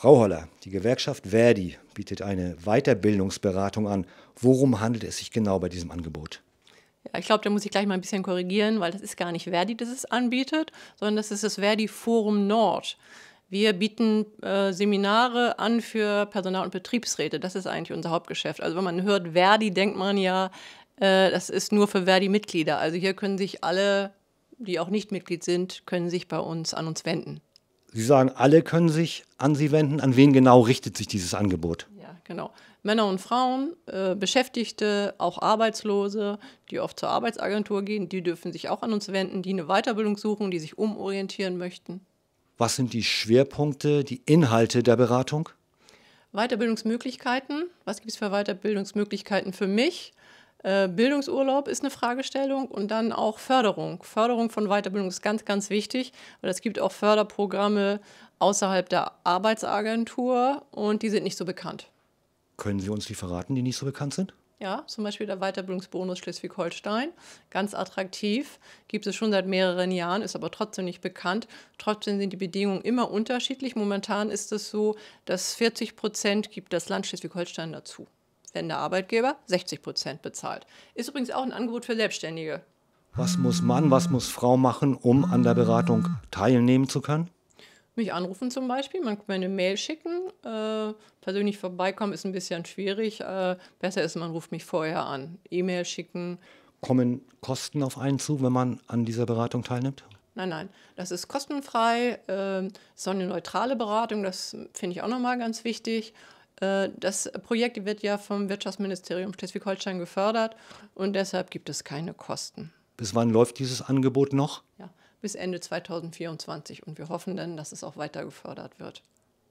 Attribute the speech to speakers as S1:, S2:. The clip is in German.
S1: Frau Holler, die Gewerkschaft Verdi bietet eine Weiterbildungsberatung an. Worum handelt es sich genau bei diesem Angebot?
S2: Ja, ich glaube, da muss ich gleich mal ein bisschen korrigieren, weil das ist gar nicht Verdi, das es anbietet, sondern das ist das Verdi Forum Nord. Wir bieten äh, Seminare an für Personal- und Betriebsräte. Das ist eigentlich unser Hauptgeschäft. Also wenn man hört Verdi, denkt man ja, äh, das ist nur für Verdi-Mitglieder. Also hier können sich alle, die auch nicht Mitglied sind, können sich bei uns an uns wenden.
S1: Sie sagen, alle können sich an Sie wenden. An wen genau richtet sich dieses Angebot?
S2: Ja, genau. Männer und Frauen, äh, Beschäftigte, auch Arbeitslose, die oft zur Arbeitsagentur gehen, die dürfen sich auch an uns wenden, die eine Weiterbildung suchen, die sich umorientieren möchten.
S1: Was sind die Schwerpunkte, die Inhalte der Beratung?
S2: Weiterbildungsmöglichkeiten. Was gibt es für Weiterbildungsmöglichkeiten für mich? Äh, Bildungsurlaub ist eine Fragestellung und dann auch Förderung. Förderung von Weiterbildung ist ganz, ganz wichtig, weil es gibt auch Förderprogramme außerhalb der Arbeitsagentur und die sind nicht so bekannt.
S1: Können Sie uns die verraten, die nicht so bekannt sind?
S2: Ja, zum Beispiel der Weiterbildungsbonus Schleswig-Holstein. Ganz attraktiv, gibt es schon seit mehreren Jahren, ist aber trotzdem nicht bekannt. Trotzdem sind die Bedingungen immer unterschiedlich. Momentan ist es so, dass 40 Prozent gibt das Land Schleswig-Holstein dazu wenn der Arbeitgeber 60 Prozent bezahlt. Ist übrigens auch ein Angebot für Selbstständige.
S1: Was muss Mann, was muss Frau machen, um an der Beratung teilnehmen zu können?
S2: Mich anrufen zum Beispiel, man kann mir eine Mail schicken. Äh, persönlich vorbeikommen ist ein bisschen schwierig. Äh, besser ist, man ruft mich vorher an. E-Mail schicken.
S1: Kommen Kosten auf einen zu, wenn man an dieser Beratung teilnimmt?
S2: Nein, nein, das ist kostenfrei. Äh, so eine neutrale Beratung, das finde ich auch nochmal ganz wichtig. Äh, das Projekt wird ja vom Wirtschaftsministerium Schleswig-Holstein gefördert und deshalb gibt es keine Kosten.
S1: Bis wann läuft dieses Angebot noch?
S2: Ja, bis Ende 2024 und wir hoffen dann, dass es auch weiter gefördert wird.